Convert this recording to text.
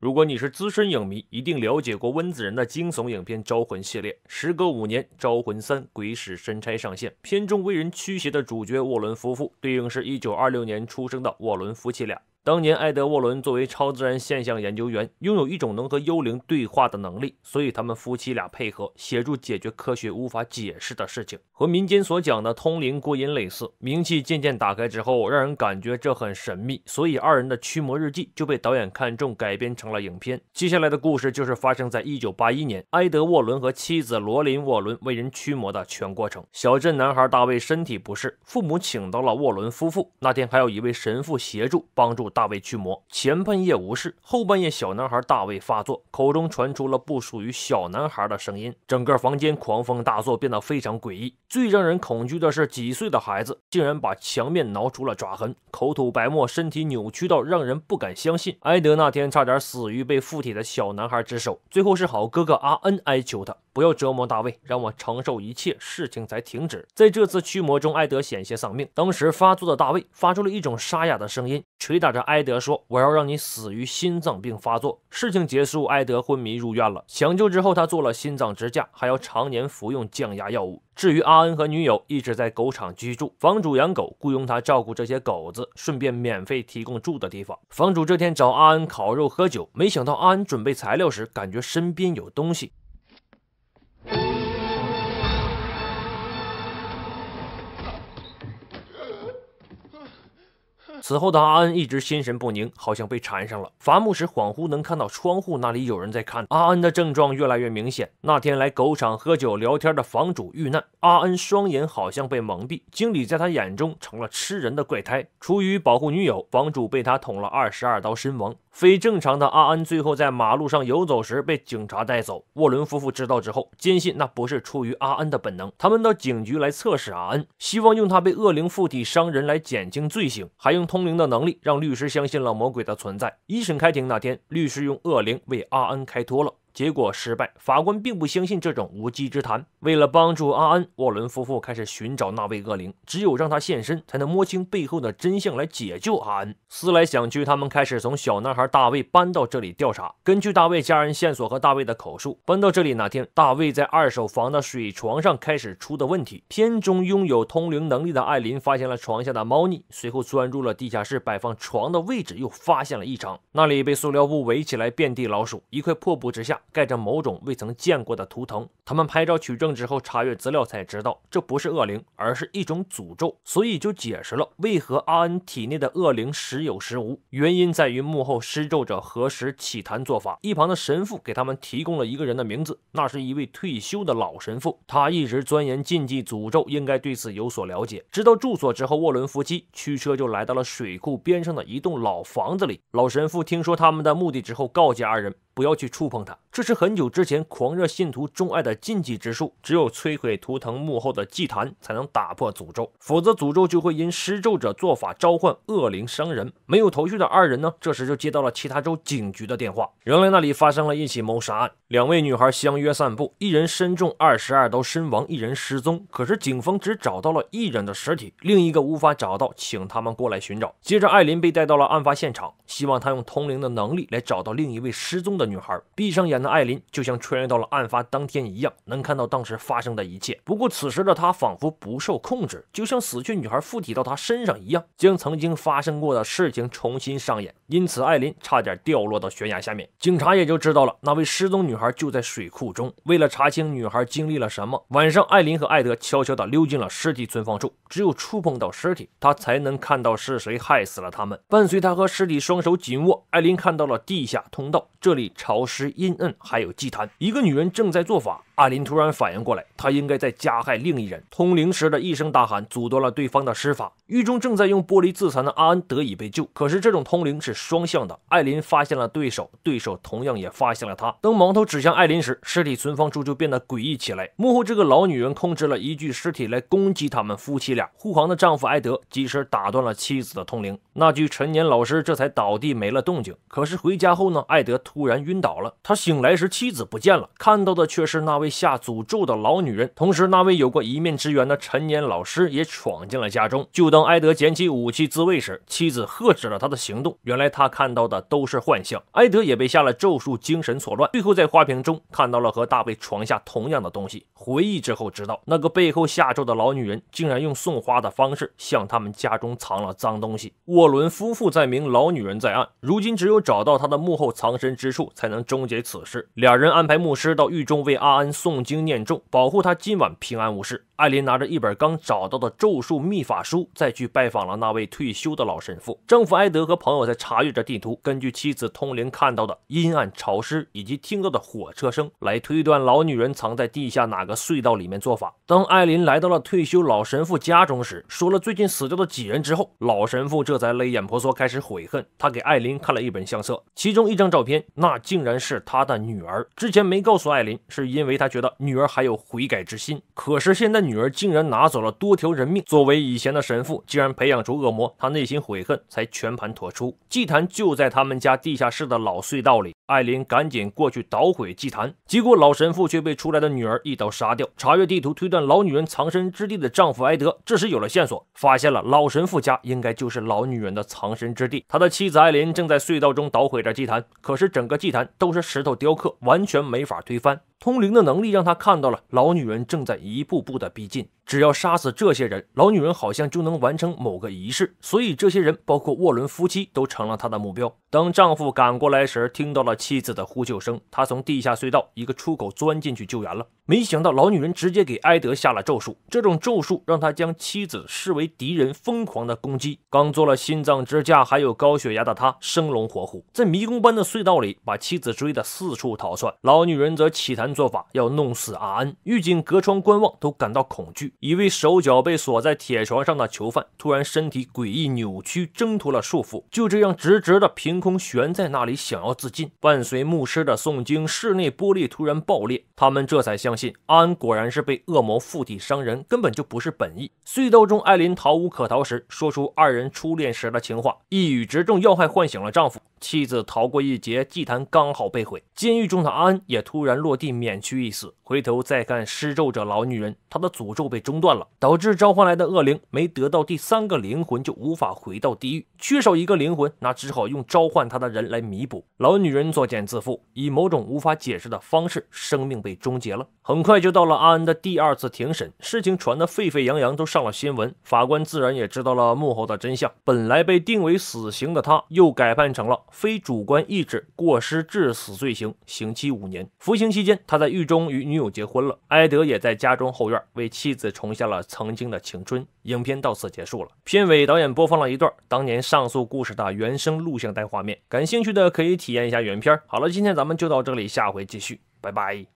如果你是资深影迷，一定了解过温子仁的惊悚影片《招魂》系列。时隔五年，《招魂三：鬼使神差》上线，片中为人驱邪的主角沃伦夫妇，对应是一九二六年出生的沃伦夫妻俩。当年，埃德·沃伦作为超自然现象研究员，拥有一种能和幽灵对话的能力，所以他们夫妻俩配合，协助解决科学无法解释的事情，和民间所讲的通灵过瘾类似。名气渐渐打开之后，让人感觉这很神秘，所以二人的驱魔日记就被导演看中，改编成了影片。接下来的故事就是发生在1981年，埃德·沃伦和妻子罗琳·沃伦为人驱魔的全过程。小镇男孩大卫身体不适，父母请到了沃伦夫妇。那天还有一位神父协助帮助。大卫驱魔前半夜无事，后半夜小男孩大卫发作，口中传出了不属于小男孩的声音，整个房间狂风大作，变得非常诡异。最让人恐惧的是，几岁的孩子竟然把墙面挠出了爪痕，口吐白沫，身体扭曲到让人不敢相信。埃德那天差点死于被附体的小男孩之手，最后是好哥哥阿恩哀求他。不要折磨大卫，让我承受一切事情才停止。在这次驱魔中，艾德险些丧命。当时发作的大卫发出了一种沙哑的声音，捶打着艾德说：“我要让你死于心脏病发作。”事情结束，艾德昏迷入院了。抢救之后，他做了心脏支架，还要常年服用降压药物。至于阿恩和女友，一直在狗场居住，房主养狗，雇佣他照顾这些狗子，顺便免费提供住的地方。房主这天找阿恩烤肉喝酒，没想到阿恩准备材料时，感觉身边有东西。此后的阿恩一直心神不宁，好像被缠上了。伐木时恍惚能看到窗户那里有人在看。阿恩的症状越来越明显。那天来狗场喝酒聊天的房主遇难，阿恩双眼好像被蒙蔽，经理在他眼中成了吃人的怪胎。出于保护女友，房主被他捅了二十二刀身亡。非正常的阿恩最后在马路上游走时被警察带走。沃伦夫妇知道之后，坚信那不是出于阿恩的本能。他们到警局来测试阿恩，希望用他被恶灵附体伤人来减轻罪行，还用通灵的能力让律师相信了魔鬼的存在。一审开庭那天，律师用恶灵为阿恩开脱了。结果失败，法官并不相信这种无稽之谈。为了帮助阿恩，沃伦夫妇开始寻找那位恶灵，只有让他现身，才能摸清背后的真相，来解救阿恩。思来想去，他们开始从小男孩大卫搬到这里调查。根据大卫家人线索和大卫的口述，搬到这里那天，大卫在二手房的水床上开始出的问题。片中拥有通灵能力的艾琳发现了床下的猫腻，随后钻入了地下室，摆放床的位置又发现了异常，那里被塑料布围起来，遍地老鼠，一块破布之下。盖着某种未曾见过的图腾。他们拍照取证之后，查阅资料才知道，这不是恶灵，而是一种诅咒。所以就解释了为何阿恩体内的恶灵时有时无。原因在于幕后施咒者何时起坛做法。一旁的神父给他们提供了一个人的名字，那是一位退休的老神父，他一直钻研禁忌诅咒，应该对此有所了解。知道住所之后，沃伦夫妻驱车就来到了水库边上的一栋老房子里。老神父听说他们的目的之后，告诫二人。不要去触碰它，这是很久之前狂热信徒钟爱的禁忌之术。只有摧毁图腾幕后的祭坛，才能打破诅咒，否则诅咒就会因施咒者做法召唤恶灵伤人。没有头绪的二人呢，这时就接到了其他州警局的电话，原来那里发生了一起谋杀案。两位女孩相约散步，一人身中二十二刀身亡，一人失踪。可是警方只找到了一人的尸体，另一个无法找到，请他们过来寻找。接着艾琳被带到了案发现场，希望她用通灵的能力来找到另一位失踪。的女孩闭上眼的艾琳，就像穿越到了案发当天一样，能看到当时发生的一切。不过此时的她仿佛不受控制，就像死去女孩附体到她身上一样，将曾经发生过的事情重新上演。因此，艾琳差点掉落到悬崖下面。警察也就知道了，那位失踪女孩就在水库中。为了查清女孩经历了什么，晚上，艾琳和艾德悄悄地溜进了尸体存放处。只有触碰到尸体，他才能看到是谁害死了他们。伴随他和尸体双手紧握，艾琳看到了地下通道。这里潮湿阴暗，还有祭坛，一个女人正在做法。艾琳突然反应过来，她应该在加害另一人。通灵师的一声大喊，阻断了对方的施法。狱中正在用玻璃自残的阿恩得以被救。可是，这种通灵是。双向的艾琳发现了对手，对手同样也发现了她。当矛头指向艾琳时，尸体存放处就变得诡异起来。幕后这个老女人控制了一具尸体来攻击他们夫妻俩。护航的丈夫艾德及时打断了妻子的通灵，那具陈年老尸这才倒地没了动静。可是回家后呢？艾德突然晕倒了。他醒来时妻子不见了，看到的却是那位下诅咒的老女人。同时，那位有过一面之缘的陈年老师也闯进了家中。就当艾德捡起武器自卫时，妻子喝止了他的行动。原来。他看到的都是幻象，埃德也被下了咒术，精神错乱。最后在花瓶中看到了和大卫床下同样的东西。回忆之后，知道那个背后下咒的老女人竟然用送花的方式向他们家中藏了脏东西。沃伦夫妇在明，老女人在暗。如今只有找到她的幕后藏身之处，才能终结此事。俩人安排牧师到狱中为阿恩诵经念咒，保护他今晚平安无事。艾琳拿着一本刚找到的咒术秘法书，再去拜访了那位退休的老神父。丈夫埃德和朋友在查阅着地图，根据妻子通灵看到的阴暗潮湿，以及听到的火车声来推断老女人藏在地下哪个隧道里面做法。当艾琳来到了退休老神父家中时，说了最近死掉的几人之后，老神父这才泪眼婆娑，开始悔恨。他给艾琳看了一本相册，其中一张照片，那竟然是他的女儿。之前没告诉艾琳，是因为他觉得女儿还有悔改之心，可是现在女。女儿竟然拿走了多条人命。作为以前的神父，竟然培养出恶魔，他内心悔恨，才全盘托出。祭坛就在他们家地下室的老隧道里。艾琳赶紧过去捣毁祭坛，结果老神父却被出来的女儿一刀杀掉。查阅地图推断老女人藏身之地的丈夫埃德，这时有了线索，发现了老神父家应该就是老女人的藏身之地。他的妻子艾琳正在隧道中捣毁着祭坛，可是整个祭坛都是石头雕刻，完全没法推翻。通灵的能力让他看到了老女人正在一步步的逼近。只要杀死这些人，老女人好像就能完成某个仪式，所以这些人，包括沃伦夫妻，都成了她的目标。当丈夫赶过来时，听到了妻子的呼救声，他从地下隧道一个出口钻进去救援了。没想到老女人直接给埃德下了咒术，这种咒术让他将妻子视为敌人，疯狂的攻击。刚做了心脏支架还有高血压的他，生龙活虎，在迷宫般的隧道里把妻子追得四处逃窜。老女人则起坛做法，要弄死阿恩。狱警隔窗观望，都感到恐惧。一位手脚被锁在铁床上的囚犯突然身体诡异扭曲，挣脱了束缚，就这样直直的凭空悬在那里，想要自尽。伴随牧师的诵经，室内玻璃突然爆裂，他们这才相信安果然是被恶魔附体伤人，根本就不是本意。隧道中，艾琳逃无可逃时，说出二人初恋时的情话，一语直中要害，唤醒了丈夫。妻子逃过一劫，祭坛刚好被毁。监狱中的阿恩也突然落地，免去一死。回头再看施咒者老女人，她的诅咒被中断了，导致召唤来的恶灵没得到第三个灵魂就无法回到地狱。缺少一个灵魂，那只好用召唤他的人来弥补。老女人作茧自缚，以某种无法解释的方式，生命被终结了。很快就到了阿恩的第二次庭审，事情传得沸沸扬扬，都上了新闻。法官自然也知道了幕后的真相。本来被定为死刑的他，又改判成了。非主观意志过失致死罪行，刑期五年。服刑期间，他在狱中与女友结婚了。埃德也在家中后院为妻子重现了曾经的青春。影片到此结束了。片尾导演播放了一段当年上诉故事的原声录像带画面，感兴趣的可以体验一下原片。好了，今天咱们就到这里，下回继续，拜拜。